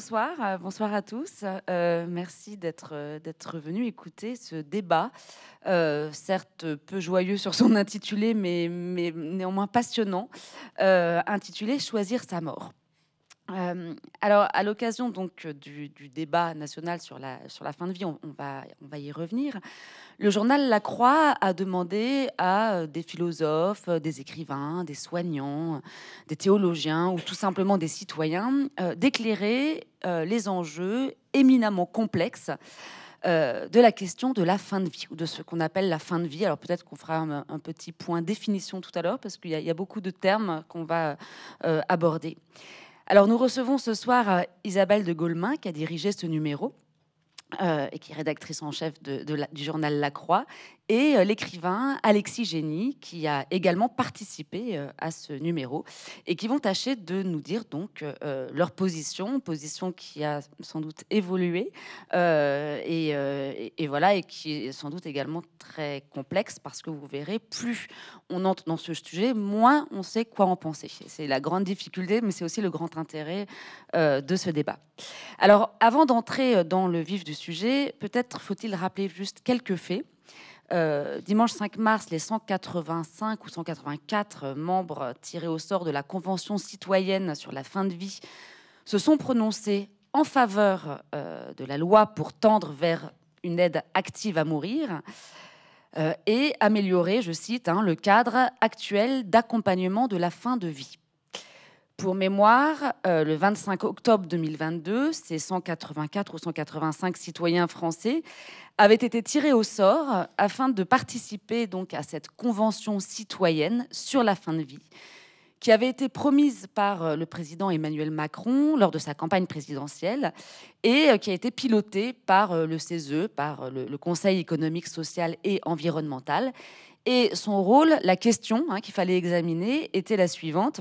bonsoir, euh, bonsoir à tous. Euh, merci d'être euh, d'être venu écouter ce débat, certes peu joyeux sur son intitulé, mais, mais néanmoins passionnant, intitulé Choisir sa mort. Euh, alors, à l'occasion donc euh, du, débat national sur la, sur la fin de vie, on, va, on va y revenir. Le journal La Croix a demandé à euh, des philosophes, des écrivains, des soignants, des théologiens ou tout simplement des citoyens d'éclairer les enjeux éminemment complexes de la question de la fin de vie ou de ce qu'on appelle la fin de vie. Alors peut-être qu'on fera un, petit point définition tout à l'heure parce qu'il y, a beaucoup de termes qu'on va aborder. Alors nous recevons ce soir euh, Isabelle de Gaulmin qui a dirigé ce numéro. Euh, et qui est rédactrice en chef du journal La Croix, et euh, l'écrivain Alexis Génie, qui a également participé euh, à ce numéro, et qui vont tâcher de nous dire donc euh, leur position, position qui a sans doute évolué, et, voilà, et qui est sans doute également très complexe, parce que vous verrez, plus on entre dans ce sujet, moins on sait quoi en penser. C'est la grande difficulté, mais c'est aussi le grand intérêt de ce débat. Alors, avant d'entrer dans le vif du sujet, peut-être faut-il rappeler juste quelques faits. Euh, dimanche 5 mars, les 185 ou 184 membres tirés au sort de la Convention citoyenne sur la fin de vie se sont prononcés en faveur euh, de la loi pour tendre vers une aide active à mourir euh, et améliorer, je cite, hein, le cadre actuel d'accompagnement de la fin de vie. Pour mémoire, euh, le 25 octobre 2022, ces 184 ou 185 citoyens français avaient été tirés au sort afin de participer donc à cette convention citoyenne sur la fin de vie qui avait été promise par euh, le président Emmanuel Macron lors de sa campagne présidentielle et euh, qui a été pilotée par le CESE, par le, Conseil économique, social et environnemental. Et son rôle, la question hein, qu'il fallait examiner était la suivante.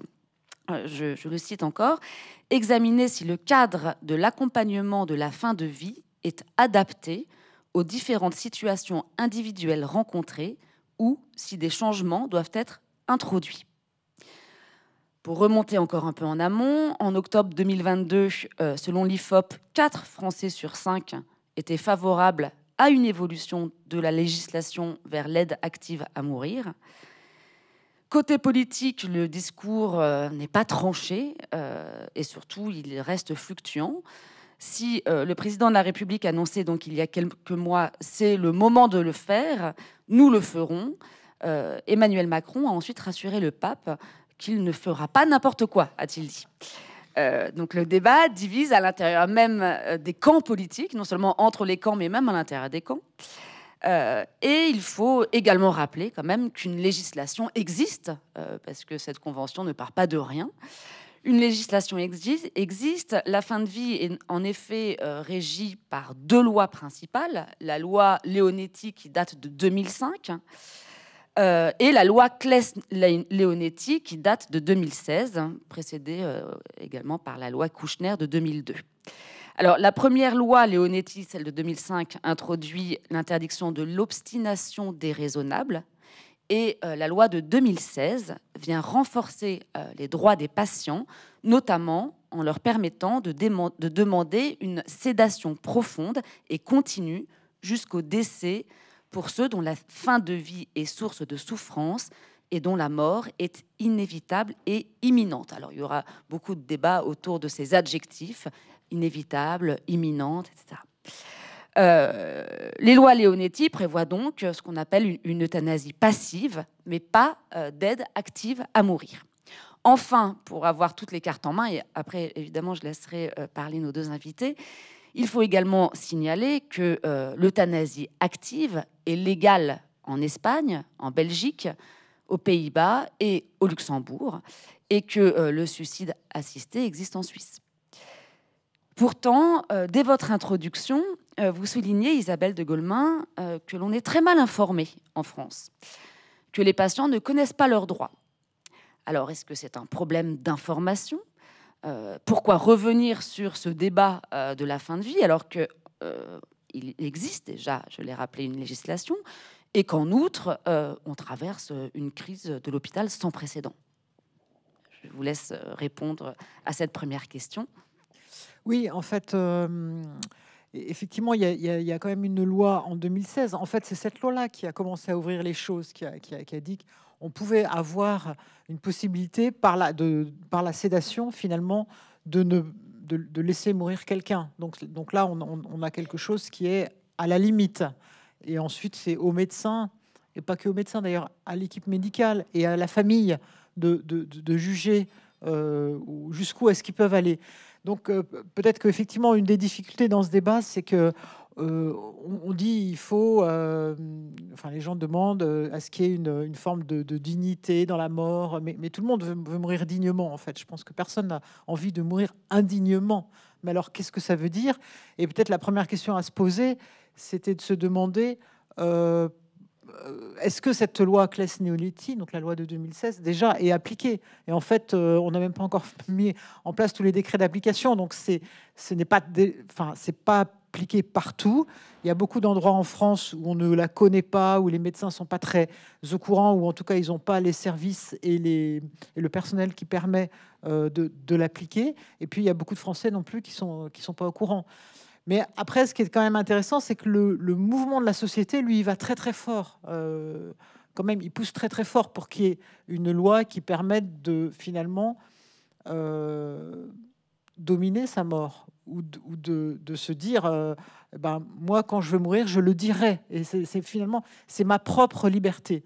Euh, je, le cite encore, examiner si le cadre de l'accompagnement de la fin de vie est adapté aux différentes situations individuelles rencontrées ou si des changements doivent être introduits. Pour remonter encore un peu en amont, en octobre 2022, euh, selon l'IFOP, 4 Français sur 5 étaient favorables à une évolution de la législation vers l'aide active à mourir. Côté politique, le discours euh, n'est pas tranché euh, et surtout il reste fluctuant. Si euh, le président de la République annonçait donc il y a quelques mois, c'est le moment de le faire, nous le ferons. Emmanuel Macron a ensuite rassuré le pape qu'il ne fera pas n'importe quoi, a-t-il dit. donc le débat divise à l'intérieur même des camps politiques, non seulement entre les camps, mais même à l'intérieur des camps. Euh, et il faut également rappeler quand même qu'une législation existe, euh, parce que cette convention ne part pas de rien. Une législation existe, existe. La fin de vie est en effet euh, régie par deux lois principales, la loi Leonetti qui date de 2005 et la loi Claes-Leonetti qui date de 2016, précédée également par la loi Kouchner de 2002. Alors, la première loi Léonetti, celle de 2005, introduit l'interdiction de l'obstination déraisonnable. Et euh, la loi de 2016 vient renforcer euh, les droits des patients, notamment en leur permettant de, de demander une sédation profonde et continue jusqu'au décès pour ceux dont la fin de vie est source de souffrance et dont la mort est inévitable et imminente. Alors il y aura beaucoup de débats autour de ces adjectifs, inévitable, imminente, etc. Euh, les lois Leonetti prévoient donc euh, ce qu'on appelle une, euthanasie passive, mais pas euh, d'aide active à mourir. Enfin, pour avoir toutes les cartes en main, et après, évidemment, je laisserai parler nos deux invités, il faut également signaler que l'euthanasie active est légale en Espagne, en Belgique, aux Pays-Bas et au Luxembourg, et que le suicide assisté existe en Suisse. Pourtant, euh, dès votre introduction, euh, vous soulignez, Isabelle de Golemin, euh, que l'on est très mal informé en France, que les patients ne connaissent pas leurs droits. Alors, est-ce que c'est un problème d'information Pourquoi revenir sur ce débat de la fin de vie alors qu'il existe déjà, je l'ai rappelé, une législation et qu'en outre, on traverse une crise de l'hôpital sans précédent Je vous laisse répondre à cette première question. Oui, en fait, e-, effectivement, il y, a quand même une loi en 2016. En fait, c'est cette loi-là qui a commencé à ouvrir les choses, qui a, dit qu'on pouvait avoir une possibilité par la, de, par la sédation, finalement, de, de, laisser mourir quelqu'un. Donc, donc là, on, a quelque chose qui est à la limite. Et ensuite, c'est aux médecins, et pas que aux médecins d'ailleurs, à l'équipe médicale et à la famille de, juger jusqu'où est-ce qu'ils peuvent aller. Donc euh, peut-être qu'effectivement, une des difficultés dans ce débat, c'est que euh, on, dit il faut, euh, enfin les gens demandent à ce qu'il y ait une, forme de, dignité dans la mort, mais, tout le monde veut, veut, mourir dignement en fait. Je pense que personne n'a envie de mourir indignement. Mais alors qu'est-ce que ça veut dire Et peut-être la première question à se poser, c'était de se demander euh, est-ce que cette loi claes néolithique, donc la loi de 2016, déjà est appliquée Et en fait, euh, on n'a même pas encore mis en place tous les décrets d'application, donc c'est, ce n'est pas, enfin, c'est pas appliqué partout. Il y a beaucoup d'endroits en France où on ne la connaît pas, où les médecins sont pas très au courant, ou en tout cas ils n'ont pas les services et, les, le personnel qui permet euh, de, de l'appliquer. Et puis il y a beaucoup de Français non plus qui sont qui sont pas au courant. Mais après, ce qui est quand même intéressant, c'est que le, mouvement de la société, lui, il va très très fort. Euh, quand même, il pousse très très fort pour qu'il y ait une loi qui permette de finalement euh, dominer sa mort ou de, se dire, euh, eh ben, moi, quand je veux mourir, je le dirai. Et c'est finalement, c'est ma propre liberté.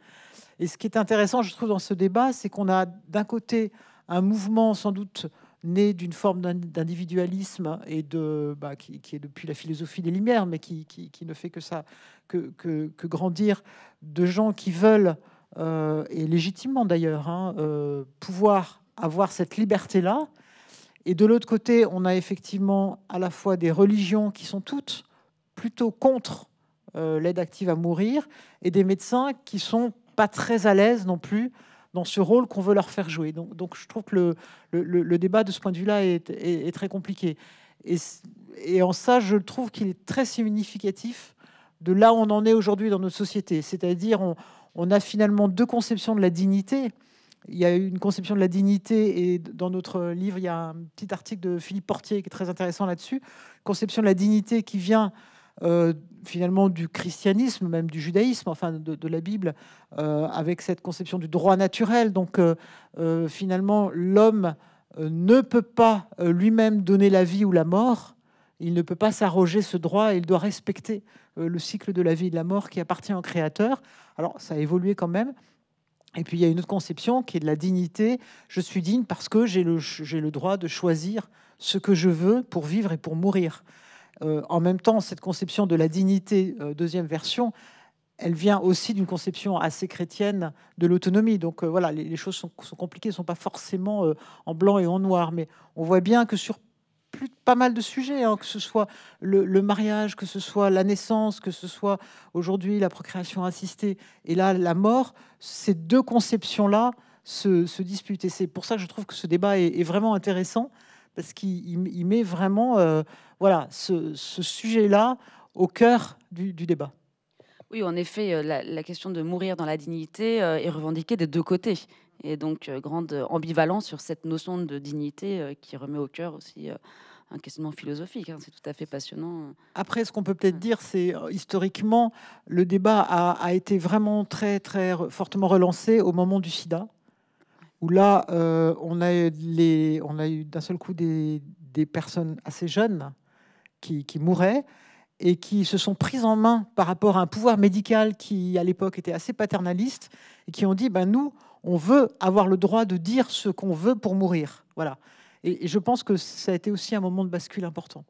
Et ce qui est intéressant, je trouve, dans ce débat, c'est qu'on a d'un côté un mouvement sans doute né d'une forme d'individualisme et de bah, qui, est depuis la philosophie des Lumières, mais qui, ne fait que ça, que, grandir, de gens qui veulent euh, et légitimement d'ailleurs hein, euh, pouvoir avoir cette liberté là. Et de l'autre côté, on a effectivement à la fois des religions qui sont toutes plutôt contre euh, l'aide active à mourir et des médecins qui sont pas très à l'aise non plus dans ce rôle qu'on veut leur faire jouer. Donc, je trouve que le, le, débat de ce point de vue-là est, très compliqué. Et, en ça, je trouve qu'il est très significatif de là où on en est aujourd'hui dans notre société. C'est-à-dire, on, on, a finalement deux conceptions de la dignité. Il y a une conception de la dignité, et dans notre livre, il y a un petit article de Philippe Portier qui est très intéressant là-dessus. Conception de la dignité qui vient euh, finalement du christianisme, même du judaïsme, enfin de, la Bible, euh, avec cette conception du droit naturel. Donc euh, finalement, l'homme ne peut pas lui-même donner la vie ou la mort. Il ne peut pas s'arroger ce droit il doit respecter le cycle de la vie et de la mort qui appartient au Créateur. Alors ça a évolué quand même, et puis il y a une autre conception qui est de la dignité. Je suis digne parce que j'ai le, droit de choisir ce que je veux pour vivre et pour mourir. Euh, en même temps, cette conception de la dignité, euh, deuxième version, elle vient aussi d'une conception assez chrétienne de l'autonomie. Donc euh, voilà, les, choses sont, compliquées, ne sont pas forcément en blanc et en noir. Mais on voit bien que sur plus, pas mal de sujets, hein, que ce soit le, mariage, que ce soit la naissance, que ce soit aujourd'hui la procréation assistée et là la mort, ces deux conceptions-là se, disputent. Et c'est pour ça que je trouve que ce débat est, vraiment intéressant, parce qu'il met vraiment voilà ce, sujet-là au cœur du, débat. Oui, en effet, euh, la, question de mourir dans la dignité euh, est revendiquée des deux côtés. Et donc, euh, grande ambivalence sur cette notion de dignité qui remet au cœur aussi un questionnement philosophique. Hein. c'est tout à fait passionnant. Après, ce qu'on peut peut-être dire, c'est historiquement, le débat a, été vraiment très, très fortement relancé au moment du sida, où là, on, a eu d'un seul coup des personnes assez jeunes qui, mouraient et qui se sont prises en main par rapport à un pouvoir médical qui, à l'époque, était assez paternaliste, et qui ont dit, ben, nous, on veut avoir le droit de dire ce qu'on veut pour mourir. Voilà. Et, je pense que ça a été aussi un moment de bascule important.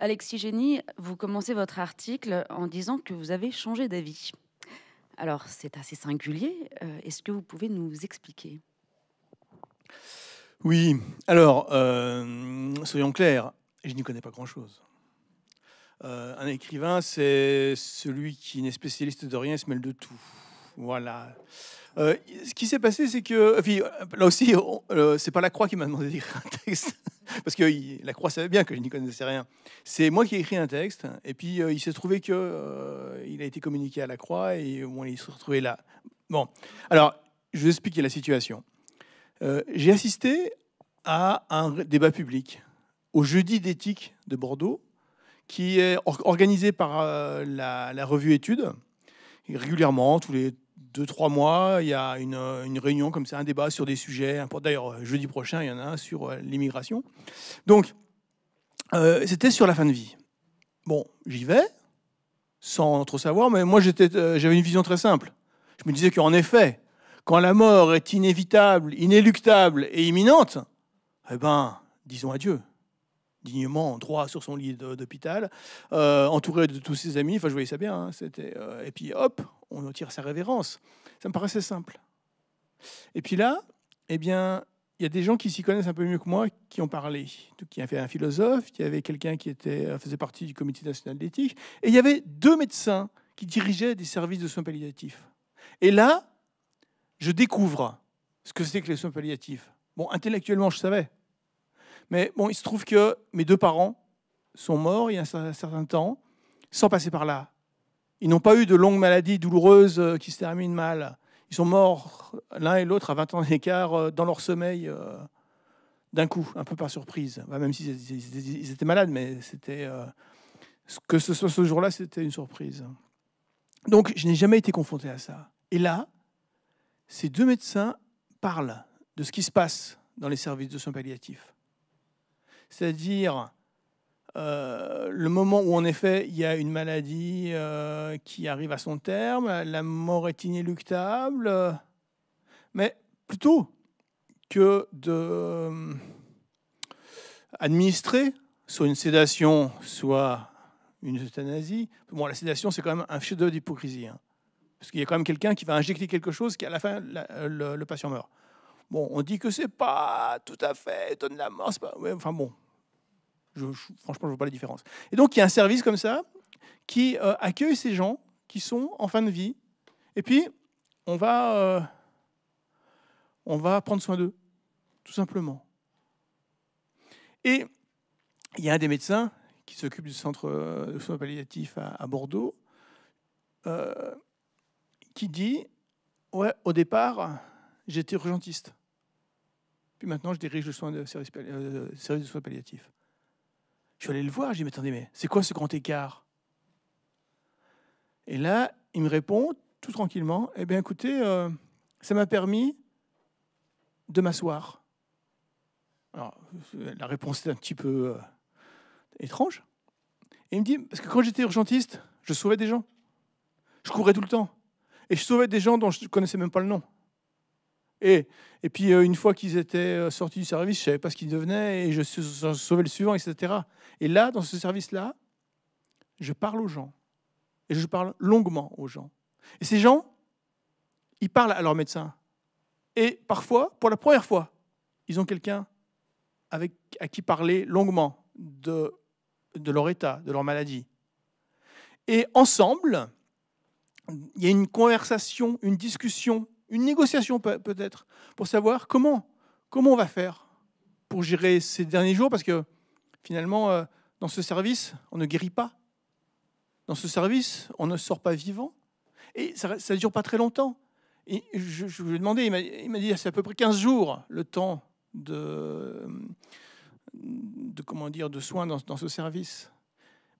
Alexis Génie, vous commencez votre article en disant que vous avez changé d'avis. Alors, c'est assez singulier. Euh, est-ce que vous pouvez nous expliquer Oui. Alors, euh, soyons clairs je n'y connais pas grand-chose. Euh, un écrivain, c'est celui qui n'est spécialiste de rien et se mêle de tout. Voilà. Euh, ce qui s'est passé, c'est que. Euh, là aussi, ce c'est pas la croix qui m'a demandé d'écrire un texte. Parce que la croix savait bien que je n'y connaissais rien. C'est moi qui ai écrit un texte. Et puis, il s'est trouvé que il a été communiqué à la croix. Et moins, il s'est retrouvé là. Bon. Alors, je vais expliquer la situation. J'ai assisté à un débat public au jeudi d'éthique de Bordeaux, qui est organisé par euh, la, revue Études. régulièrement, tous les deux trois mois, il y a une, réunion comme ça, un débat sur des sujets. D'ailleurs, euh, jeudi prochain, il y en a un sur euh, l'immigration. Donc, c'était sur la fin de vie. Bon, j'y vais, sans trop savoir, mais moi j'avais une vision très simple. Je me disais qu'en effet, quand la mort est inévitable, inéluctable et imminente, eh ben, disons adieu dignement droit sur son lit d'hôpital, euh, entouré de tous ses amis. Enfin, je voyais ça bien. Hein, c'était, euh, et puis hop, on en tire sa révérence. Ça me paraissait simple. Et puis là, eh bien, il y a des gens qui s'y connaissent un peu mieux que moi qui ont parlé. Donc, il y avait un philosophe, qui y avait quelqu'un qui était, euh, faisait partie du Comité national d'éthique, et il y avait deux médecins qui dirigeaient des services de soins palliatifs. Et là, je découvre ce que c'est que les soins palliatifs. Bon, intellectuellement, je savais, mais bon, il se trouve que mes deux parents sont morts il y a un certain temps, sans passer par là. Ils n'ont pas eu de longues maladies douloureuses euh, qui se termine mal. Ils sont morts l'un et l'autre à 20 ans d'écart euh, dans leur sommeil euh, d'un coup, un peu par surprise. même s'ils si ils étaient malades, mais c'était que ce soit ce jour-là, c'était une surprise. Donc, je n'ai jamais été confronté à ça. Et là, ces deux médecins parlent de ce qui se passe dans les services de soins palliatifs c'est-à-dire euh, le moment où en effet il y a une maladie euh, qui arrive à son terme, la mort est inéluctable, euh, mais plutôt que de administrer soit une sédation, soit une euthanasie. la sédation c'est quand même un chef-d'œuvre d'hypocrisie, hein, parce qu'il y a quand même quelqu'un qui va injecter quelque chose qui à la fin le patient meurt. Bon, on dit que c'est pas tout à fait étonnamment. la mort, pas, enfin bon, je, je, franchement, je vois pas la différence. Et donc, il y a un service comme ça qui euh, accueille ces gens qui sont en fin de vie. Et puis, on va, euh, on va prendre soin d'eux, tout simplement. Et il y a un des médecins qui s'occupe du centre euh, de soins palliatifs à, Bordeaux qui dit Ouais, au départ, j'étais urgentiste. Puis maintenant, je dirige le soin de euh, service, de soins palliatifs. Je suis allé le voir, j'ai dit, mais attendez, mais c'est quoi ce grand écart Et là, il me répond tout tranquillement, eh bien écoutez, euh, ça m'a permis de m'asseoir. Alors, la réponse est un petit peu euh, étrange. Et il me dit, parce que quand j'étais urgentiste, je sauvais des gens. Je courais tout le temps. Et je sauvais des gens dont je ne connaissais même pas le nom. Et, puis, euh, une fois qu'ils étaient euh, sortis du service, je ne savais pas ce qu'ils devenaient et je sauvais le suivant, etc. Et là, dans ce service-là, je parle aux gens. Et je parle longuement aux gens. Et ces gens, ils parlent à leur médecin. Et parfois, pour la première fois, ils ont quelqu'un avec, à qui parler longuement de, de leur état, de leur maladie. Et ensemble, il y a une conversation, une discussion une négociation peut-être, pour savoir comment, comment on va faire pour gérer ces derniers jours, parce que finalement, euh, dans ce service, on ne guérit pas. Dans ce service, on ne sort pas vivant. Et ça ne dure pas très longtemps. Et je, je, lui ai demandé, il m'a dit, c'est à peu près 15 jours le temps de, de comment dire, de soins dans, dans ce service.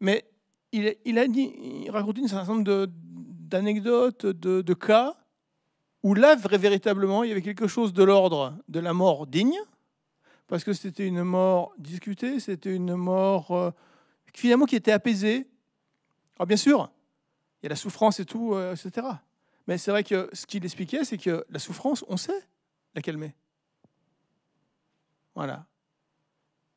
Mais il, il a dit, il racontait un certain nombre d'anecdotes, de, cas, où là, véritablement, il y avait quelque chose de l'ordre de la mort digne, parce que c'était une mort discutée, c'était une mort euh, finalement qui était apaisée. Alors bien sûr, il y a la souffrance et tout, euh, etc. Mais c'est vrai que ce qu'il expliquait, c'est que la souffrance, on sait la calmer. Voilà.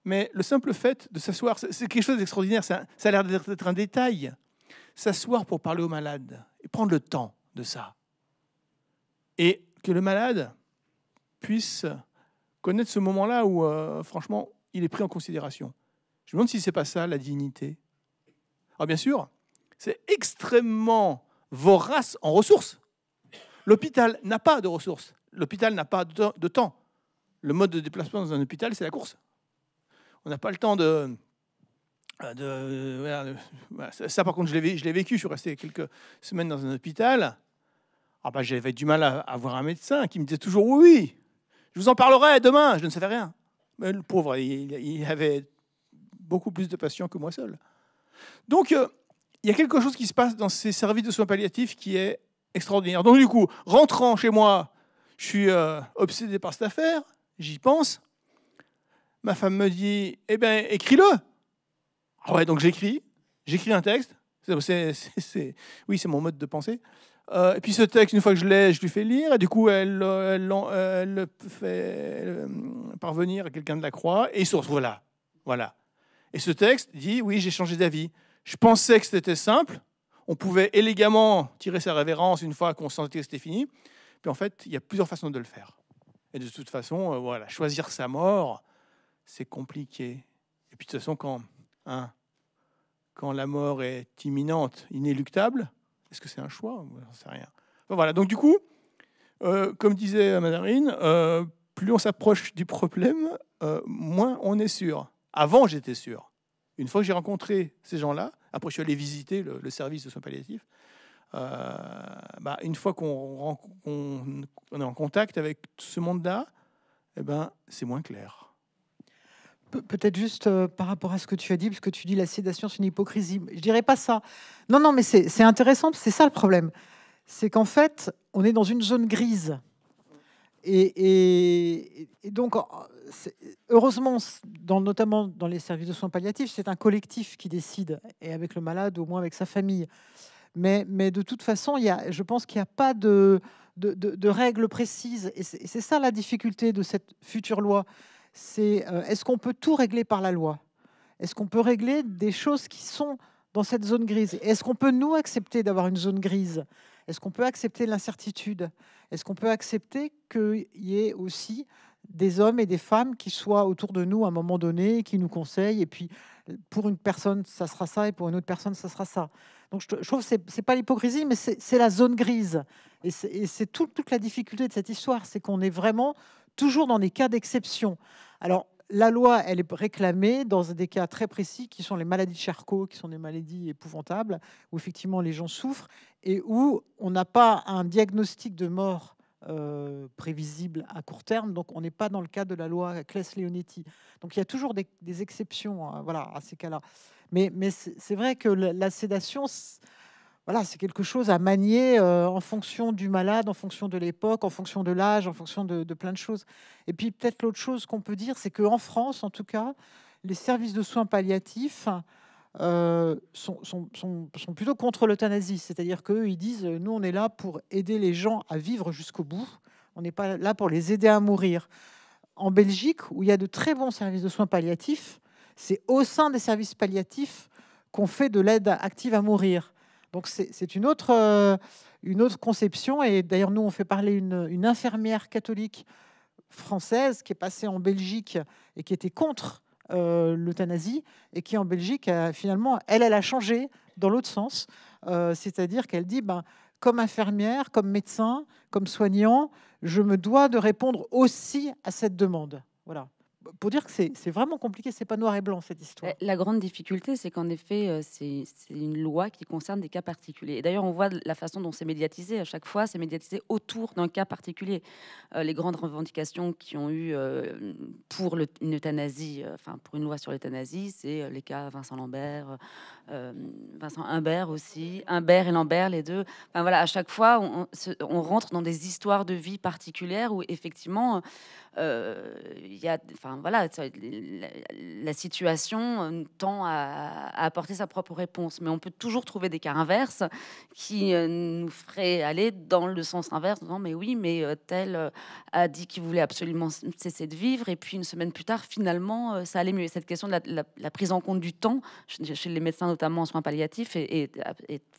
Mais le simple fait de s'asseoir, c'est quelque chose d'extraordinaire, ça, a l'air d'être un détail. S'asseoir pour parler aux malades et prendre le temps de ça. Et que le malade puisse connaître ce moment-là où, euh, franchement, il est pris en considération. Je me demande si ce n'est pas ça la dignité. Alors bien sûr, c'est extrêmement vorace en ressources. L'hôpital n'a pas de ressources. L'hôpital n'a pas de temps. Le mode de déplacement dans un hôpital, c'est la course. On n'a pas le temps de, euh, de, ça, par contre, je l'ai vécu. Je suis resté quelques semaines dans un hôpital. Ah bah, j'avais du mal à, avoir un médecin qui me disait toujours oui, je vous en parlerai demain, je ne savais rien. Mais le pauvre, il, avait beaucoup plus de patients que moi seul. Donc, euh, il y a quelque chose qui se passe dans ces services de soins palliatifs qui est extraordinaire. Donc, du coup, rentrant chez moi, je suis euh, obsédé par cette affaire, j'y pense. Ma femme me dit Eh bien, écris-le ah ouais, donc j'écris, j'écris un texte. oui, c'est mon mode de pensée. Euh, et puis ce texte, une fois que je l'ai, je lui fais lire, et du coup, elle, euh, euh, le fait parvenir à quelqu'un de la croix, et il se retrouve là. Voilà. Et ce texte dit Oui, j'ai changé d'avis. Je pensais que c'était simple, on pouvait élégamment tirer sa révérence une fois qu'on sentait que c'était fini. Puis en fait, il y a plusieurs façons de le faire. Et de toute façon, voilà, choisir sa mort, c'est compliqué. Et puis de toute façon, quand, hein, quand la mort est imminente, inéluctable, est-ce que c'est un choix ne sais rien. voilà, donc du coup, euh, comme disait Madarine, euh, plus on s'approche du problème, euh, moins on est sûr. Avant, j'étais sûr. Une fois que j'ai rencontré ces gens-là, après je suis allé visiter le, service de soins palliatifs, bah, une fois qu'on est en contact avec ce monde-là, eh ben, c'est moins clair peut-être juste euh, par rapport à ce que tu as dit, parce que tu dis la sédation, c'est une hypocrisie. Je dirais pas ça. Non, non, mais c'est intéressant, c'est ça le problème. C'est qu'en fait, on est dans une zone grise. Et, donc, heureusement, dans, notamment dans les services de soins palliatifs, c'est un collectif qui décide, et avec le malade, au moins avec sa famille. Mais, de toute façon, il y a, je pense qu'il n'y a pas de, de, de règles précises. Et c'est ça la difficulté de cette future loi c'est euh, est-ce qu'on peut tout régler par la loi Est-ce qu'on peut régler des choses qui sont dans cette zone grise Est-ce qu'on peut nous accepter d'avoir une zone grise Est-ce qu'on peut accepter l'incertitude Est-ce qu'on peut accepter qu'il y ait aussi des hommes et des femmes qui soient autour de nous à un moment donné, qui nous conseillent, et puis pour une personne, ça sera ça, et pour une autre personne, ça sera ça. Donc je, trouve que ce n'est pas l'hypocrisie, mais c'est la zone grise. Et c'est toute la difficulté de cette histoire, c'est qu'on est vraiment toujours dans des cas d'exception. Alors, la loi, elle est réclamée dans des cas très précis qui sont les maladies de Charcot, qui sont des maladies épouvantables, où effectivement les gens souffrent et où on n'a pas un diagnostic de mort euh, prévisible à court terme. Donc on n'est pas dans le cas de la loi Claes-Leonetti. Donc il y a toujours des, exceptions hein, voilà, à ces cas-là. Mais, c'est vrai que la sédation, voilà, c'est quelque chose à manier euh, en fonction du malade, en fonction de l'époque, en fonction de l'âge, en fonction de, plein de choses. Et puis peut-être l'autre chose qu'on peut dire, c'est qu'en France, en tout cas, les services de soins palliatifs euh, sont, sont, plutôt contre l'euthanasie. C'est-à-dire qu'eux, ils disent, nous, on est là pour aider les gens à vivre jusqu'au bout. On n'est pas là pour les aider à mourir. En Belgique, où il y a de très bons services de soins palliatifs, c'est au sein des services palliatifs qu'on fait de l'aide active à mourir. Donc c'est euh, une autre, conception. Et d'ailleurs, nous, on fait parler une, infirmière catholique française qui est passée en Belgique et qui était contre euh, l'euthanasie et qui, en Belgique, finalement, elle, elle a changé dans l'autre sens. Euh, c'est-à-dire qu'elle dit, ben, comme infirmière, comme médecin, comme soignant, je me dois de répondre aussi à cette demande. Voilà pour dire que c'est vraiment compliqué, c'est pas noir et blanc cette histoire. Eh, la grande difficulté, c'est qu'en effet, euh, c'est une loi qui concerne des cas particuliers. Et d'ailleurs, on voit la façon dont c'est médiatisé à chaque fois, c'est médiatisé autour d'un cas particulier. Euh, les grandes revendications qui ont eu euh, pour le, une enfin pour une loi sur l'euthanasie, c'est les cas Vincent Lambert, Vincent Humbert aussi, Humbert et Lambert, les deux. Enfin voilà, à chaque fois, on, on rentre dans des histoires de vie particulières où effectivement, il y a, voilà, la, situation euh, tend à, apporter sa propre réponse. Mais on peut toujours trouver des cas inverses qui euh, nous feraient aller dans le sens inverse, non mais oui, mais euh, tel a dit qu'il voulait absolument cesser de vivre, et puis une semaine plus tard, finalement, ça allait mieux. Cette question de la, prise en compte du temps, chez les médecins notamment en soins palliatifs, est,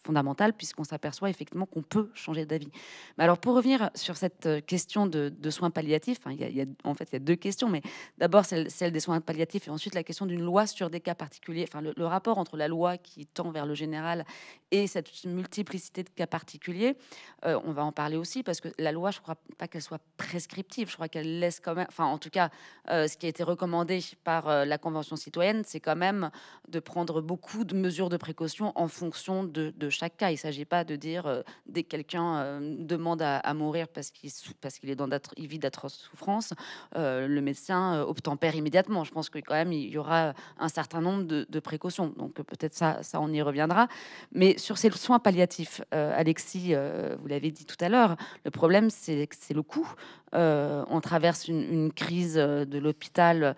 fondamentale puisqu'on s'aperçoit effectivement qu'on peut changer d'avis. Mais alors pour revenir sur cette question de, soins palliatifs, en fait il y a deux questions, mais d'abord celle, des soins palliatifs et ensuite la question d'une loi sur des cas particuliers. Enfin, le, rapport entre la loi qui tend vers le général et cette multiplicité de cas particuliers, euh, on va en parler aussi parce que la loi, je ne crois pas qu'elle soit prescriptive. Je crois qu'elle laisse quand même. Enfin, en tout cas, euh, ce qui a été recommandé par euh, la Convention citoyenne, c'est quand même de prendre beaucoup de mesures de précaution en fonction de, chaque cas. Il ne s'agit pas de dire dès que quelqu'un demande à, mourir parce qu'il parce qu'il est dans vit d'atroces souffrances, le médecin tempère immédiatement. Je pense que quand même, il y aura un certain nombre de, précautions. Donc euh, peut-être ça, ça, on y reviendra. Mais sur ces soins palliatifs, euh, Alexis, euh, vous l'avez dit tout à l'heure, le problème, c'est c'est que le coût. on traverse une, crise de l'hôpital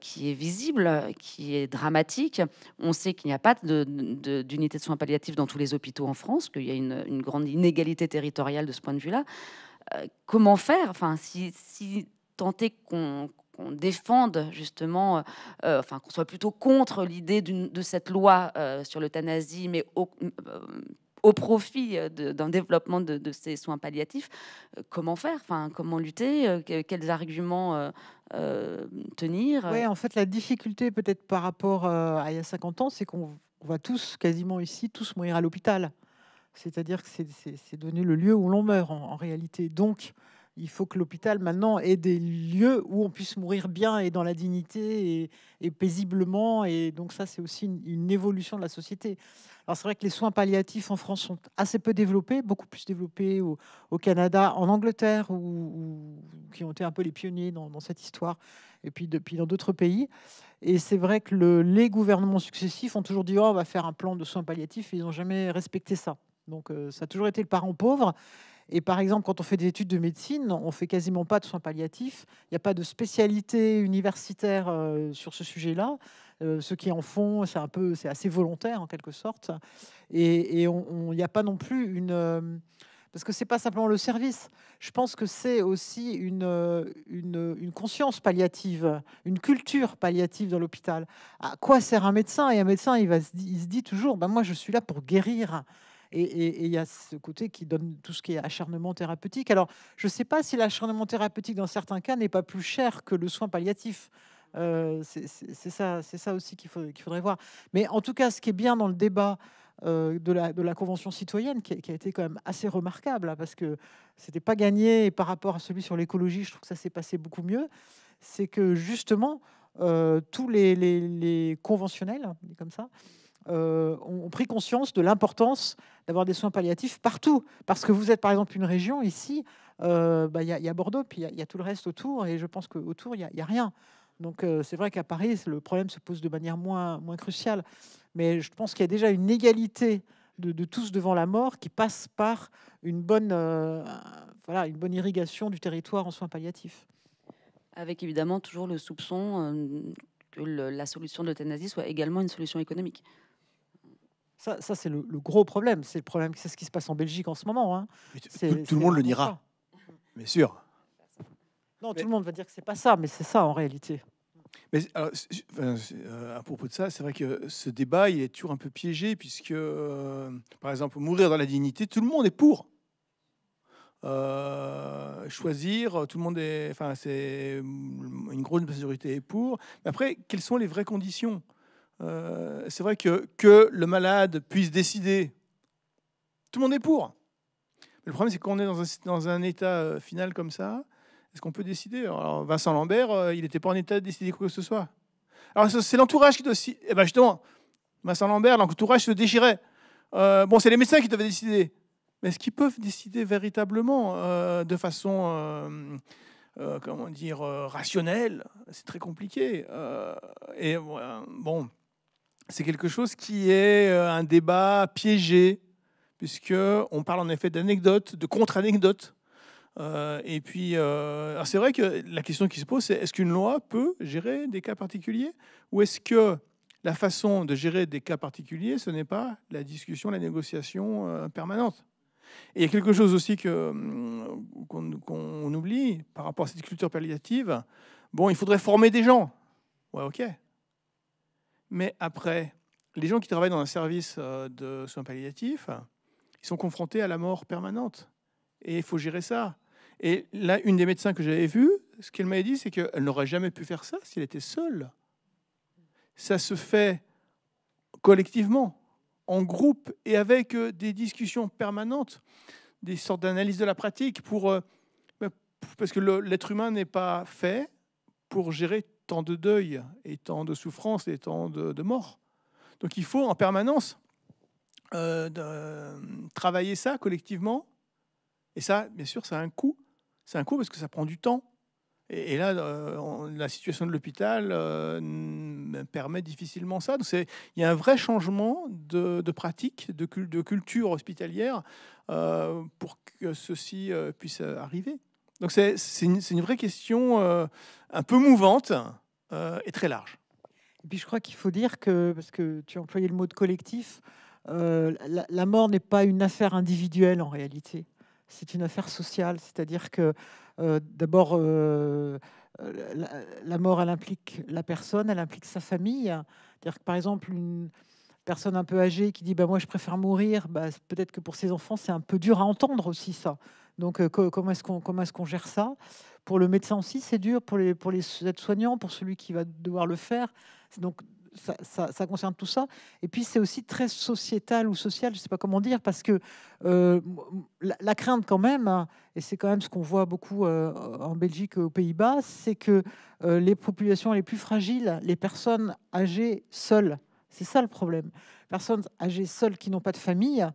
qui est visible, qui est dramatique. On sait qu'il n'y a pas d'unité de, de, soins palliatifs dans tous les hôpitaux en France, qu'il y a une, grande inégalité territoriale de ce point de vue-là. comment faire Enfin, si tenter qu'on qu'on défende justement, euh, euh, enfin qu'on soit plutôt contre l'idée de cette loi euh, sur l'euthanasie, mais au, profit d'un développement de, ces soins palliatifs, comment faire enfin, Comment lutter Quels arguments tenir Oui, en fait, la difficulté peut-être par rapport à il y a 50 ans, c'est qu'on va tous, quasiment ici, tous mourir à l'hôpital. C'est-à-dire que c'est donné le lieu où l'on meurt en, en réalité. Donc, il faut que l'hôpital maintenant ait des lieux où on puisse mourir bien et dans la dignité et, paisiblement. Et donc ça, c'est aussi une, évolution de la société. Alors c'est vrai que les soins palliatifs en France sont assez peu développés, beaucoup plus développés au, Canada, en Angleterre, où, qui ont été un peu les pionniers dans, cette histoire, et puis depuis dans d'autres pays. Et c'est vrai que les gouvernements successifs ont toujours dit oh, on va faire un plan de soins palliatifs, et ils n'ont jamais respecté ça. Donc euh, ça a toujours été le parent pauvre. Et par exemple, quand on fait des études de médecine, on fait quasiment pas de soins palliatifs. Il n'y a pas de spécialité universitaire euh, sur ce sujet-là. Euh, ceux qui en font, c'est un peu, c'est assez volontaire en quelque sorte. Et il n'y a pas non plus une euh, parce que c'est pas simplement le service. Je pense que c'est aussi une, une, conscience palliative, une culture palliative dans l'hôpital. À quoi sert un médecin Et un médecin, il, va, il se dit toujours, ben moi je suis là pour guérir. Et il y a ce côté qui donne tout ce qui est acharnement thérapeutique. Alors, je ne sais pas si l'acharnement thérapeutique, dans certains cas, n'est pas plus cher que le soin palliatif. Euh, c'est ça, aussi qu'il faudrait voir. Mais en tout cas, ce qui est bien dans le débat euh, de, la, Convention citoyenne, qui a, été quand même assez remarquable, hein, parce que n'était pas gagné et par rapport à celui sur l'écologie, je trouve que ça s'est passé beaucoup mieux, c'est que justement, euh, tous les conventionnels, comme ça, euh, ont pris conscience de l'importance d'avoir des soins palliatifs partout. Parce que vous êtes par exemple une région ici, euh, bah, il y, a Bordeaux, puis il y, a tout le reste autour, et je pense qu'autour, il n'y a, rien. Donc euh, c'est vrai qu'à Paris, le problème se pose de manière moins, cruciale. Mais je pense qu'il y a déjà une égalité de, tous devant la mort qui passe par une bonne, une bonne irrigation du territoire en soins palliatifs. Avec évidemment toujours le soupçon que la solution de l'euthanasie soit également une solution économique. Ça, ça c'est le, gros problème. C'est le problème, c'est ce qui se passe en Belgique en ce moment. Hein. Tout, le monde le dira, bien sûr. Non, tout le monde va dire que c'est pas ça, mais c'est ça en réalité. Mais euh, à propos de ça, c'est vrai que ce débat il est toujours un peu piégé puisque, euh, par exemple, mourir dans la dignité, tout le monde est pour. Euh, choisir, tout le monde est, enfin, c'est une grosse majorité est pour. Mais après, quelles sont les vraies conditions euh, c'est vrai que, que le malade puisse décider, tout le monde est pour. Mais le problème, c'est qu'on est, dans, un, dans un, état euh, final comme ça. Est-ce qu'on peut décider Alors, Vincent Lambert, euh, il n'était pas en état de décider quoi que ce soit. Alors, c'est l'entourage qui doit aussi. Eh ben, justement, Vincent Lambert, l'entourage se déchirait. bon, c'est les médecins qui devaient décider. Mais est-ce qu'ils peuvent décider véritablement de façon. comment dire, rationnelle C'est très compliqué. et bon, c'est quelque chose qui est euh, un débat piégé, puisque on parle en effet d'anecdotes, de contre-anecdotes. Euh, et puis, euh, c'est vrai que la question qui se pose, c'est est-ce qu'une loi peut gérer des cas particuliers Ou est-ce que la façon de gérer des cas particuliers, ce n'est pas la discussion, la négociation permanente Et il y a quelque chose aussi qu'on oublie par rapport à cette culture palliative. Bon, il faudrait former des gens. Ouais, ok. Mais après, les gens qui travaillent dans un service euh, de soins palliatifs, ils sont confrontés à la mort permanente. Et il faut gérer ça. Et là, une des médecins que j'avais vue, ce qu'elle m'avait dit, c'est qu'elle n'aurait jamais pu faire ça s'il était seule. Ça se fait collectivement, en groupe et avec euh, des discussions permanentes, des sortes d'analyses de la pratique pour euh, bah, parce que l'être humain n'est pas fait pour gérer tant de deuil, et tant de souffrance, et tant de, mort. Donc il faut en permanence euh, de travailler ça collectivement. Et ça, bien sûr, ça a un coût. C'est un coût parce que ça prend du temps. Et, là, euh, la situation de l'hôpital euh, permet difficilement ça. Donc il y a un vrai changement de, pratique, de, de, culture hospitalière pour que ceci puisse arriver. Donc c'est une, vraie question euh, un peu mouvante euh, et très large. Et puis je crois qu'il faut dire que, parce que tu as employé le mot de collectif, euh, la, mort n'est pas une affaire individuelle en réalité. C'est une affaire sociale, c'est-à-dire que d'abord, la, mort, elle implique la personne, elle implique sa famille. cest dire que par exemple, une, personne un peu âgée qui dit bah, Moi, je préfère mourir, bah, peut-être que pour ses enfants, c'est un peu dur à entendre aussi ça. Donc, euh, comment est-ce qu'on gère ça Pour le médecin aussi, c'est dur, pour les, aides-soignants, pour celui qui va devoir le faire. Donc, ça, concerne tout ça. Et puis, c'est aussi très sociétal ou social, je ne sais pas comment dire, parce que euh, la, crainte quand même, et c'est quand même ce qu'on voit beaucoup euh, en Belgique, et aux Pays-Bas, c'est que les populations les plus fragiles, les personnes âgées seules, c'est ça le problème, personnes âgées seules qui n'ont pas de famille,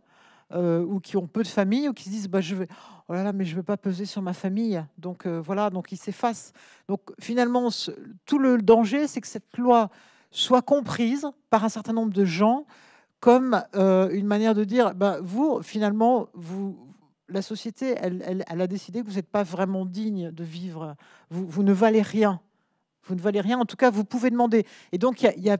euh, ou qui ont peu de famille ou qui se disent bah, je vais oh là là mais je vais pas peser sur ma famille donc euh, voilà donc ils s'effacent donc finalement tout le danger c'est que cette loi soit comprise par un certain nombre de gens comme euh, une manière de dire bah, vous finalement vous la société elle, elle, a décidé que vous n'êtes pas vraiment digne de vivre vous, vous, ne valez rien vous ne valez rien en tout cas vous pouvez demander et donc il y a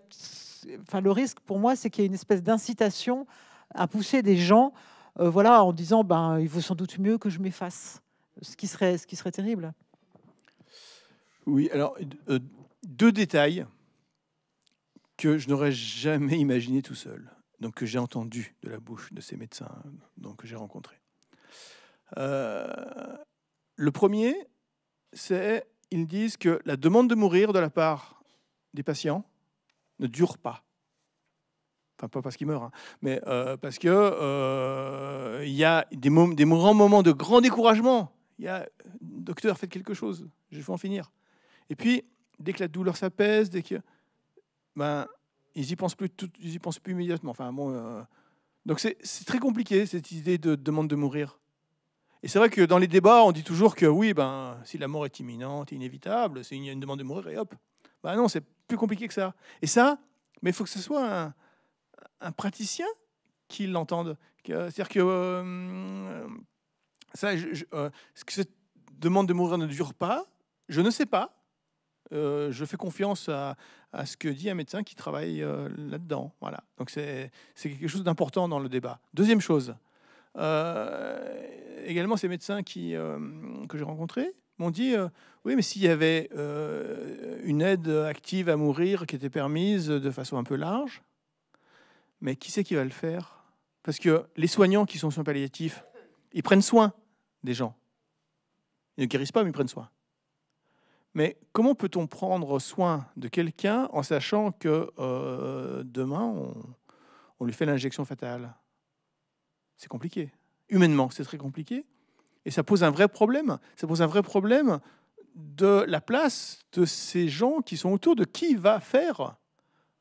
enfin, le risque pour moi c'est qu'il y a une espèce d'incitation à pousser des gens euh, voilà, en disant ben, il vaut sans doute mieux que je m'efface, ce, qui serait, ce qui serait terrible. Oui, alors euh, deux détails que je n'aurais jamais imaginé tout seul, donc que j'ai entendu de la bouche de ces médecins donc, que j'ai rencontrés. Euh, le premier, c'est ils disent que la demande de mourir de la part des patients ne dure pas pas parce qu'il meurt, hein, mais euh, parce que euh, il y a des, grands moments de grand découragement. Il y a docteur, faites quelque chose, je vais en finir. Et puis dès que la douleur s'apaise, dès que ben ils y pensent plus, tout, ils y pensent plus immédiatement. Enfin euh, donc c'est très compliqué cette idée de demande de mourir. Et c'est vrai que dans les débats, on dit toujours que oui, ben si la mort est imminente, inévitable, y a une demande de mourir et hop. Ben non, c'est plus compliqué que ça. Et ça, mais il faut que ce soit un, un praticien qui l'entende. C'est-à-dire que euh, ça, euh, cette demande de mourir ne dure pas, je ne sais pas. Euh, je fais confiance à, ce que dit un médecin qui travaille là-dedans. Voilà. Donc c'est quelque chose d'important dans le débat. Deuxième chose, également ces médecins qui, que j'ai rencontrés m'ont dit oui, mais s'il y avait une aide active à mourir qui était permise de façon un peu large, mais qui c'est qui va le faire Parce que les soignants qui sont soins palliatifs, ils prennent soin des gens. Ils ne guérissent pas, mais ils prennent soin. Mais comment peut-on prendre soin de quelqu'un en sachant que euh, demain, on, lui fait l'injection fatale C'est compliqué. Humainement, c'est très compliqué. Et ça pose un vrai problème. Ça pose un vrai problème de la place de ces gens qui sont autour, de qui va faire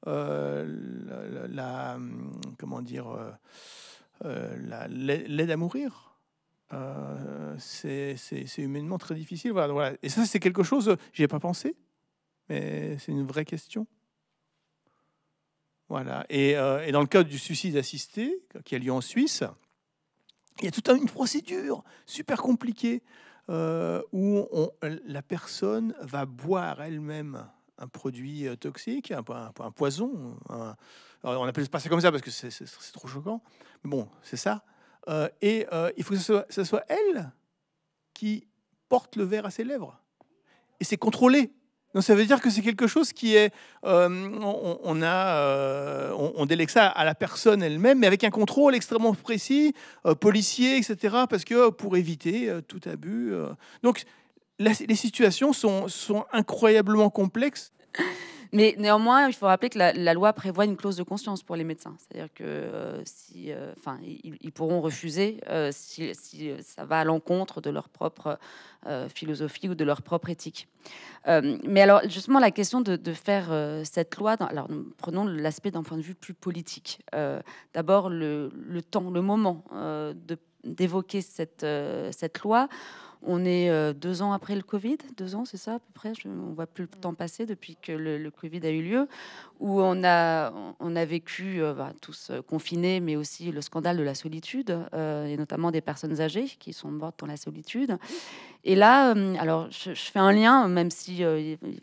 euh, la, hum, comment dire euh, euh, l'aide à mourir. c'est humainement très difficile. Et ça, c'est quelque chose, j'ai ai pas pensé, mais c'est une vraie question. Voilà. Et, dans le cas du suicide assisté, qui a lieu en Suisse, il y a toute une procédure super compliquée où la personne va boire elle-même un produit euh, toxique, un, poison. on appelle pas ça comme ça parce que c'est trop choquant. Mais bon, c'est ça. Euh, et euh, il faut que ce soit, elle qui porte le verre à ses lèvres. Et c'est contrôlé. Donc ça veut dire que c'est quelque chose qui est... on, a, délègue ça à la personne elle-même, mais avec un contrôle extrêmement précis, policier, etc., parce que pour éviter tout abus. donc les situations sont, incroyablement complexes. Mais néanmoins, il faut rappeler que la, loi prévoit une clause de conscience pour les médecins. C'est-à-dire que euh, si, euh, enfin, ils, pourront refuser euh, si, ça va à l'encontre de leur propre philosophie ou de leur propre éthique. mais alors, justement, la question de, faire cette loi, alors prenons l'aspect d'un point de vue plus politique. D'abord, le, temps, le moment d'évoquer cette, cette loi. On est euh, deux ans après le Covid, deux ans, c'est ça à peu près. Je, on voit plus le temps passer depuis que le, Covid a eu lieu, où on a, on a vécu euh, bah, tous euh, confinés, mais aussi le scandale de la solitude, et notamment des personnes âgées qui sont mortes dans la solitude. Et là, alors je, fais un lien, même si,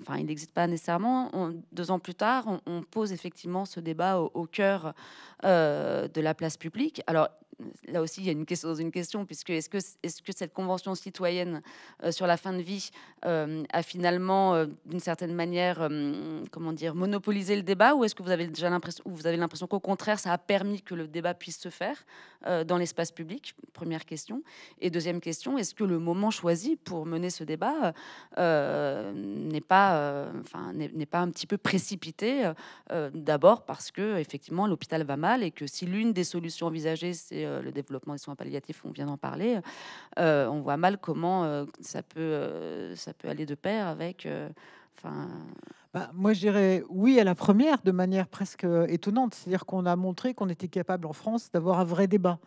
enfin, il n'existe pas nécessairement. deux ans plus tard, on, pose effectivement ce débat au, cœur de la place publique. Alors là aussi, il y a une question dans une question, puisque est-ce que, cette convention citoyenne euh, sur la fin de vie euh, a finalement, euh, d'une certaine manière, comment dire, monopolisé le débat, ou est-ce que vous avez déjà l'impression, vous avez l'impression qu'au contraire, ça a permis que le débat puisse se faire dans l'espace public Première question. Et deuxième question, est-ce que le moment choisi pour mener ce débat n'est pas, enfin, n'est pas un petit peu précipité D'abord parce que effectivement, l'hôpital va mal et que si l'une des solutions envisagées, c'est euh, le développement des soins palliatifs, on vient d'en parler, euh, on voit mal comment euh, ça, peut, ça peut aller de pair avec... Enfin... Bah, moi, je dirais oui à la première, de manière presque étonnante. C'est-à-dire qu'on a montré qu'on était capable en France d'avoir un vrai débat.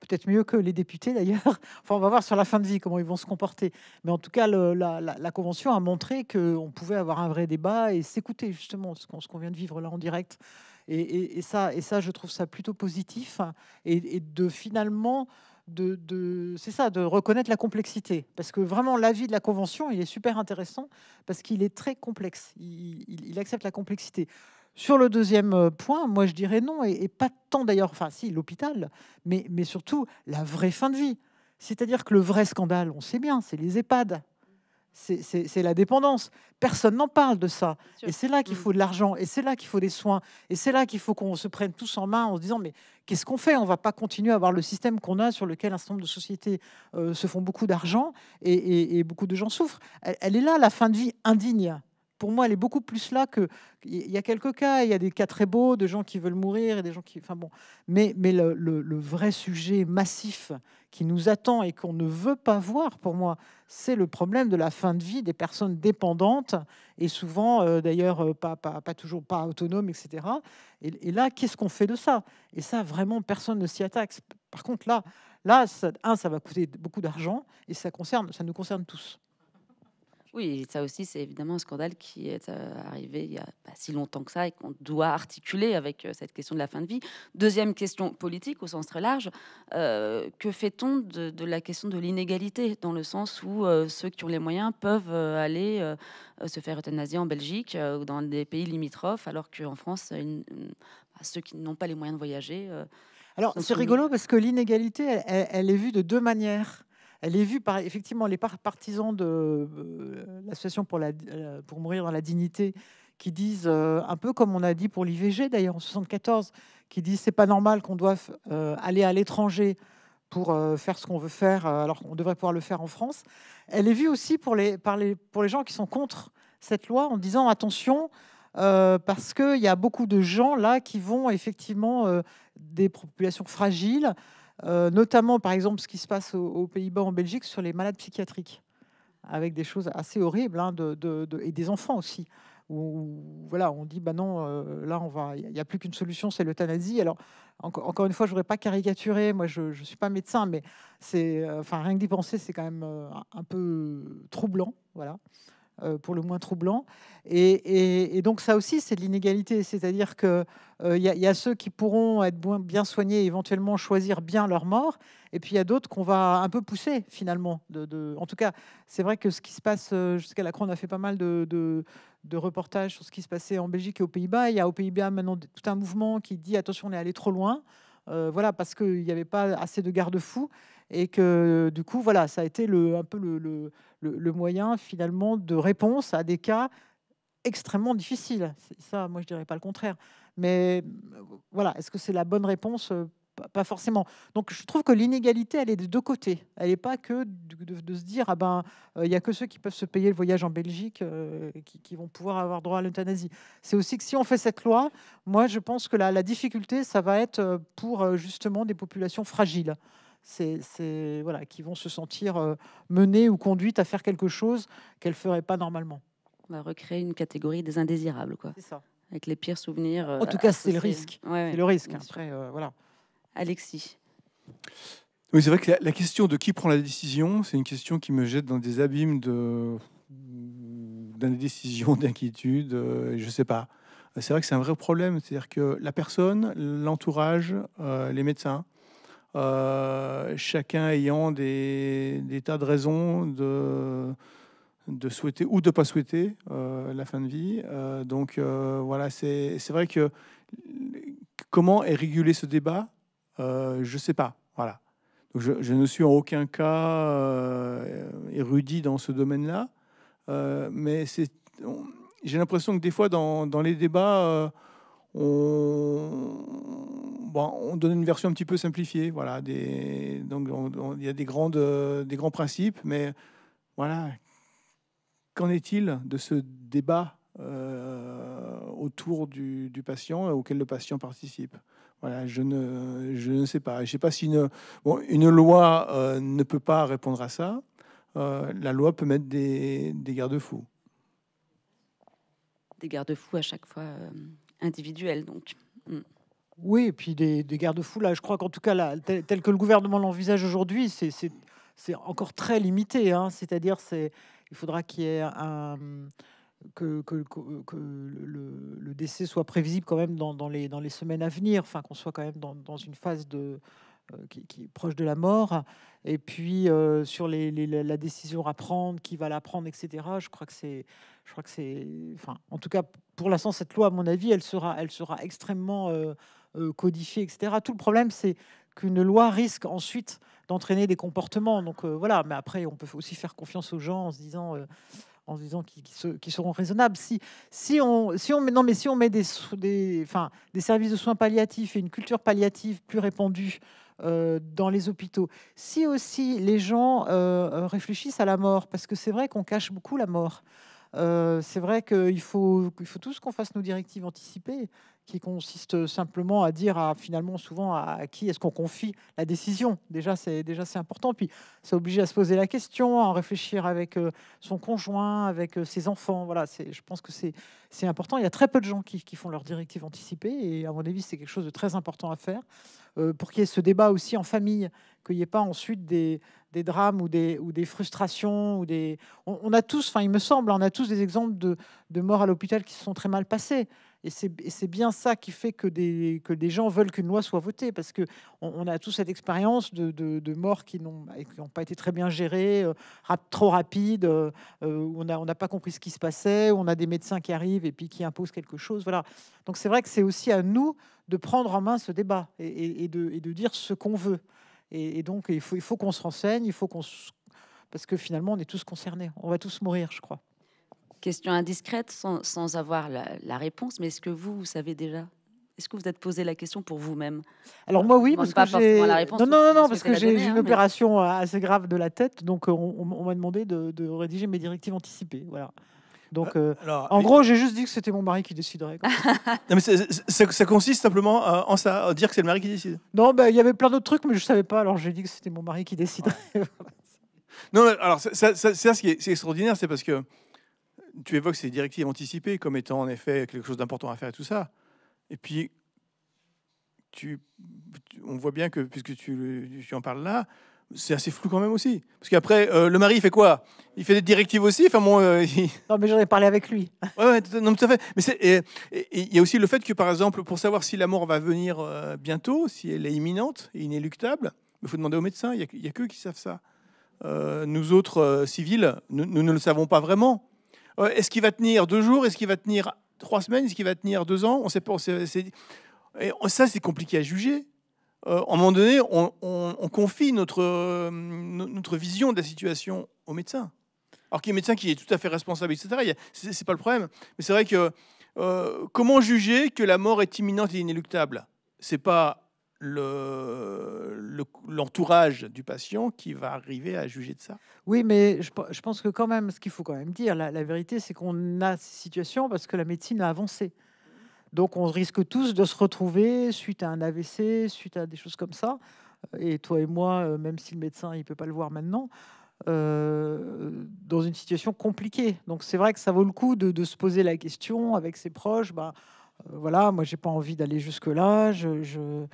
Peut-être mieux que les députés d'ailleurs. Enfin, on va voir sur la fin de vie comment ils vont se comporter. Mais en tout cas, la, Convention a montré qu'on pouvait avoir un vrai débat et s'écouter justement ce qu'on vient de vivre là en direct. Et, ça, et ça, je trouve ça plutôt positif. Hein, et, de finalement, de, c'est ça, de reconnaître la complexité. Parce que vraiment, l'avis de la Convention, il est super intéressant parce qu'il est très complexe. Il, accepte la complexité. Sur le deuxième euh, point, moi, je dirais non, et, pas tant d'ailleurs, enfin, si, l'hôpital, mais, mais surtout la vraie fin de vie. C'est-à-dire que le vrai scandale, on sait bien, c'est les EHPAD c'est la dépendance. Personne n'en parle de ça. Et c'est là qu'il mm. faut de l'argent, et c'est là qu'il faut des soins, et c'est là qu'il faut qu'on se prenne tous en main en se disant, mais qu'est-ce qu'on fait On ne va pas continuer à avoir le système qu'on a sur lequel un certain nombre de sociétés euh, se font beaucoup d'argent et, beaucoup de gens souffrent. elle est là, la fin de vie indigne pour moi, elle est beaucoup plus là que. Il y a quelques cas, il y a des cas très beaux de gens qui veulent mourir et des gens qui. Enfin bon. Mais, le, vrai sujet massif qui nous attend et qu'on ne veut pas voir, pour moi, c'est le problème de la fin de vie des personnes dépendantes et souvent, euh, d'ailleurs, euh, pas, pas, toujours pas autonomes, etc. Et, là, qu'est-ce qu'on fait de ça Et ça, vraiment, personne ne s'y attaque. Par contre, là, là ça, ça va coûter beaucoup d'argent et ça, concerne, ça nous concerne tous. Oui, ça aussi, c'est évidemment un scandale qui est euh, arrivé il y a pas si longtemps que ça et qu'on doit articuler avec euh, cette question de la fin de vie. Deuxième question politique au sens très large, euh, que fait-on de, la question de l'inégalité dans le sens où ceux qui ont les moyens peuvent aller se faire euthanasier en Belgique ou dans des pays limitrophes, alors qu'en France, bah, ceux qui n'ont pas les moyens de voyager. alors c'est rigolo parce que l'inégalité, elle est vue de deux manières. Elle est vue par effectivement les partisans de euh, l'association pour, la, euh, pour mourir dans la dignité qui disent, euh, un peu comme on a dit pour l'IVG d'ailleurs en 74, qui disent c'est pas normal qu'on doive aller à l'étranger pour faire ce qu'on veut faire, alors qu'on devrait pouvoir le faire en France. Elle est vue aussi pour les, par pour les gens qui sont contre cette loi en disant attention, parce qu'il y a beaucoup de gens là qui vont effectivement, des populations fragiles, euh, notamment par exemple ce qui se passe aux, Pays-Bas, en Belgique, sur les malades psychiatriques, avec des choses assez horribles, hein, et des enfants aussi. Où, voilà, on dit bah non, euh, là il n'y a plus qu'une solution, c'est l'euthanasie. Alors encore une fois, je ne voudrais pas caricaturer, moi je ne suis pas médecin, mais euh, rien que d'y penser, c'est quand même un peu troublant, voilà. Euh, pour le moins troublant. Et, donc ça aussi, c'est de l'inégalité. C'est-à-dire qu'il il euh, y, a ceux qui pourront être bien soignés et éventuellement choisir bien leur mort, et puis il y a d'autres qu'on va un peu pousser finalement. En tout cas, c'est vrai que ce qui se passe euh, jusqu'à la on a fait pas mal de, reportages sur ce qui se passait en Belgique et aux Pays-Bas. Il y a aux Pays-Bas maintenant tout un mouvement qui dit attention, on est allé trop loin. voilà, parce qu'il n'y avait pas assez de garde-fous et que du coup, voilà, ça a été un peu le, moyen finalement de réponse à des cas extrêmement difficiles. Ça, moi, je dirais pas le contraire. Mais voilà, est-ce que c'est la bonne réponse pas forcément. Donc je trouve que l'inégalité, elle est des deux côtés. Elle n'est pas que de, se dire, ah ben, euh, il n'y a que ceux qui peuvent se payer le voyage en Belgique et euh, qui, vont pouvoir avoir droit à l'euthanasie. C'est aussi que si on fait cette loi, moi je pense que la, la difficulté, ça va être euh, pour justement des populations fragiles c'est voilà, qui vont se sentir euh, menées ou conduites à faire quelque chose qu'elles ne feraient pas normalement. On bah, va recréer une catégorie des indésirables, quoi. C'est ça. Avec les pires souvenirs. Euh, en tout cas, c'est le risque. c'est le risque. Après, euh, voilà. Alexis. Oui, c'est vrai que la, question de qui prend la décision, c'est une question qui me jette dans des abîmes de d'indécision, d'inquiétude, je je sais pas. C'est vrai que c'est un vrai problème, c'est-à-dire que la personne, l'entourage, les médecins, euh, chacun ayant des, tas de raisons de, de souhaiter ou de ne pas souhaiter euh, la fin de vie. Euh, donc voilà, c'est vrai que comment est régulé ce débat Je ne sais pas. Voilà. Donc je, ne suis en aucun cas érudit dans ce domaine-là, mais j'ai l'impression que des fois dans les débats on, donne une version un petit peu simplifiée. Voilà, il y a euh, des, grands principes, mais voilà, qu'en est-il de ce débat euh, autour du, patient auquel le patient participe voilà, je ne, sais pas. Je pas si une, une loi euh, ne peut pas répondre à ça. la loi peut mettre des garde-fous. Des garde-fous à chaque fois individuel Donc. Mm. Oui, et puis des, des garde-fous, là, je crois qu'en tout cas, là, tel, que le gouvernement l'envisage aujourd'hui, c'est encore très limité. Hein, C'est-à-dire, il faudra qu'il y ait un que, que, que le, le, décès soit prévisible quand même dans, dans, les, dans les semaines à venir, enfin qu'on soit quand même dans, dans une phase de, euh, qui, est proche de la mort. Et puis euh, sur la décision à prendre, qui va la prendre, etc. Je crois que c'est, je crois que c'est, enfin, en tout cas pour l'instant cette loi, à mon avis, elle sera, elle sera extrêmement euh, codifiée, etc. Tout le problème, c'est qu'une loi risque ensuite d'entraîner des comportements. Donc voilà. Mais après, on peut aussi faire confiance aux gens en se disant en se disant qu'ils seront raisonnables. Si, si, on, si, on, non, mais si on met des, des, enfin, des services de soins palliatifs et une culture palliative plus répandue euh, dans les hôpitaux, si aussi les gens euh, euh, réfléchissent à la mort, parce que c'est vrai qu'on cache beaucoup la mort. c'est vrai qu'il faut, il faut tous qu'on fasse nos directives anticipées qui consiste simplement à dire à, finalement souvent à, qui est-ce qu'on confie la décision. Déjà, c'est déjà c'est important. Puis, ça obligé à se poser la question, à en réfléchir avec euh, son conjoint, avec euh, ses enfants. Voilà, c'est, je pense que c'est, c'est important. Il y a très peu de gens qui, qui font leur directive anticipée et à mon avis, c'est quelque chose de très important à faire euh, pour qu'il y ait ce débat aussi en famille, qu'il n'y ait pas ensuite des, des drames ou des, ou des frustrations ou des. On, a tous, enfin, il me semble, on a tous des exemples de, de morts à l'hôpital qui se sont très mal passées. Et c'est bien ça qui fait que des, que gens veulent qu'une loi soit votée, parce que on, a tous cette expérience de, morts qui n'ont pas été très bien gérées, euh, trop rapides, euh, euh, où on n'a pas compris ce qui se passait, où on a des médecins qui arrivent et puis qui imposent quelque chose. Voilà. Donc c'est vrai que c'est aussi à nous de prendre en main ce débat et, de, et de, dire ce qu'on veut. Et, donc il faut, il faut qu'on se renseigne, il faut qu'on... Parce que finalement, on est tous concernés. On va tous mourir, je crois. Question indiscrète sans, avoir la, réponse, mais est-ce que vous, vous savez déjà Est-ce que vous êtes posé la question pour vous-même Alors moi oui, parce que j'ai non non non, non parce que, j'ai une hein, opération euh, assez grave de la tête, donc euh, on, m'a demandé de, rédiger mes directives anticipées, voilà. Donc, euh, en gros, j'ai juste dit que c'était mon mari qui déciderait. non, mais ça, consiste simplement à, en ça, dire que c'est le mari qui décide. Non, bah, il y avait plein d'autres trucs, mais je savais pas. Alors, j'ai dit que c'était mon mari qui déciderait. Non, alors ça, ça, ça, ce qui est extraordinaire, c'est parce que tu évoques ces directives anticipées comme étant en effet quelque chose d'important à faire et tout ça. Et puis, tu, on voit bien que, puisque tu, en parles là, c'est assez flou quand même aussi. Parce qu'après, euh, le mari, il fait quoi Il fait des directives aussi enfin, euh, Non, mais j'en ai parlé avec lui. Oui, non, tout à fait. Mais il y a aussi le fait que, par exemple, pour savoir si la mort va venir euh, bientôt, si elle est imminente et inéluctable, il faut demander aux médecins. Il n'y a, qu'eux qui savent ça. nous autres, civils, nous, ne le savons pas vraiment. Euh, est-ce qu'il va tenir deux jours Est-ce qu'il va tenir trois semaines Est-ce qu'il va tenir deux ans On ne sait pas. ça, c'est compliqué à juger. Euh, à un moment donné, on, confie notre, euh, notre vision de la situation aux médecins. Alors qu'il y a un médecin qui est tout à fait responsable, etc. C'est pas le problème. Mais c'est vrai que euh, comment juger que la mort est imminente et inéluctable C'est pas l'entourage le, du patient qui va arriver à juger de ça. Oui, mais je, pense que quand même, ce qu'il faut quand même dire, la, vérité, c'est qu'on a ces situations parce que la médecine a avancé. Donc on risque tous de se retrouver suite à un AVC, suite à des choses comme ça. Et toi et moi, euh, même si le médecin il peut pas le voir maintenant, euh, dans une situation compliquée. Donc c'est vrai que ça vaut le coup de, se poser la question avec ses proches. Bah euh, voilà, moi j'ai pas envie d'aller jusque là. Je, je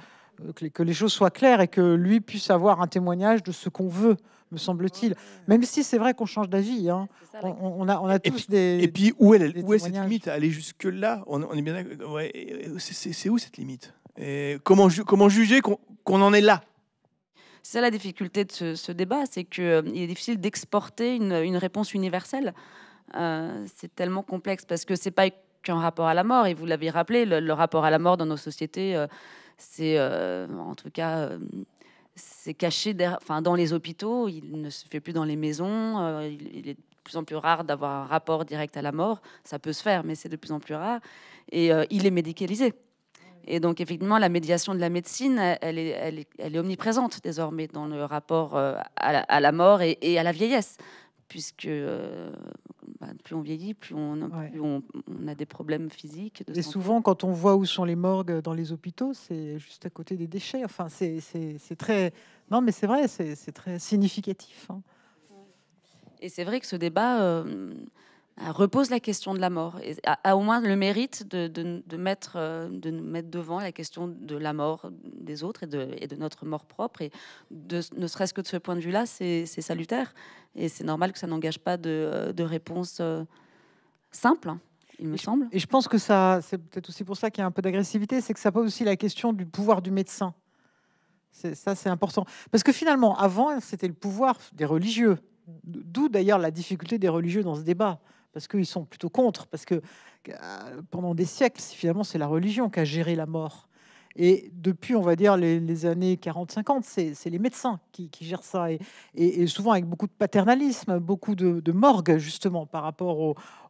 que les choses soient claires et que lui puisse avoir un témoignage de ce qu'on veut, me semble-t-il. Même si c'est vrai qu'on change d'avis, hein. on, a, on a tous et puis, des. Et puis où est, cette limite Aller jusque là, on, est bien. Ouais, c'est où cette limite et comment, comment juger qu'on en est là c'est ça la difficulté de ce, débat, c'est qu'il euh, est difficile d'exporter une, réponse universelle. Euh, c'est tellement complexe parce que c'est pas qu'un rapport à la mort, et vous l'avez rappelé, le, rapport à la mort dans nos sociétés, euh, c'est euh, en tout cas euh, c'est caché enfin, dans les hôpitaux, il ne se fait plus dans les maisons, euh, il, est de plus en plus rare d'avoir un rapport direct à la mort, ça peut se faire, mais c'est de plus en plus rare, et il est médicalisé. Et donc effectivement, la médiation de la médecine, elle est, elle est, omniprésente désormais dans le rapport à, la, mort et, et à la vieillesse, puisque bah, plus on vieillit, plus on, on, on, a des problèmes physiques. et souvent, quand on voit où sont les morgues dans les hôpitaux, c'est juste à côté des déchets. Enfin, c'est très. Non, mais c'est vrai, c'est très significatif. Hein. Et c'est vrai que ce débat. Euh, euh, repose la question de la mort, et a, au moins le mérite de, mettre, euh, mettre devant la question de la mort des autres et de, notre mort propre. Et ne serait-ce que de ce point de vue-là, c'est salutaire. Et c'est normal que ça n'engage pas de, euh, réponse simple, hein, il me semble. et je pense que ça, c'est peut-être aussi pour ça qu'il y a un peu d'agressivité, c'est que ça pose aussi la question du pouvoir du médecin. Ça, c'est important. Parce que finalement, avant, c'était le pouvoir des religieux. D'où d'ailleurs la difficulté des religieux dans ce débat parce qu'ils sont plutôt contre, parce que euh, pendant des siècles, finalement, c'est la religion qui a géré la mort. Et depuis, on va dire, les, années 40-50, c'est les médecins qui, gèrent ça. Et, souvent avec beaucoup de paternalisme, beaucoup de, morgue, justement, par rapport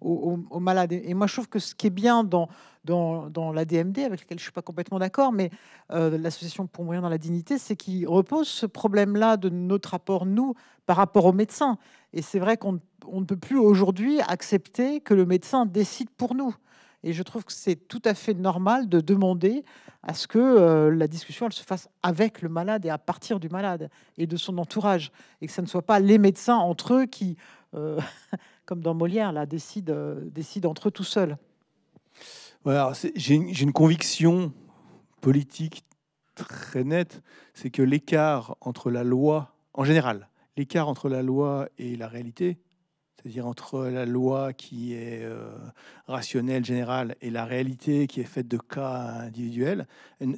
aux, malades. Et moi, je trouve que ce qui est bien dans, dans, la DMD, avec laquelle je ne suis pas complètement d'accord, mais euh, l'association pour mourir dans la dignité, c'est qu'il repose ce problème-là de notre rapport, nous, par rapport aux médecins. Et c'est vrai qu'on ne peut plus aujourd'hui accepter que le médecin décide pour nous. Et je trouve que c'est tout à fait normal de demander à ce que euh, la discussion se fasse avec le malade et à partir du malade et de son entourage, et que ce ne soit pas les médecins entre eux qui, euh, comme dans Molière, euh, décident, entre eux tout seuls. j'ai une conviction politique très nette, c'est que l'écart entre la loi, en général, l'écart entre la loi et la réalité, c'est-à-dire entre la loi qui est euh, rationnelle, générale, et la réalité qui est faite de cas individuels,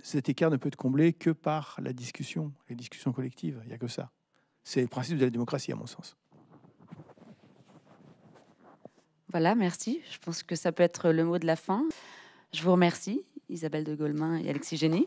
cet écart ne peut être comblé que par la discussion, les discussions collectives. Il n'y a que ça. C'est le principe de la démocratie, à mon sens. Voilà, merci. Je pense que ça peut être le mot de la fin. Je vous remercie, Isabelle de Golemin et Alexis Génie.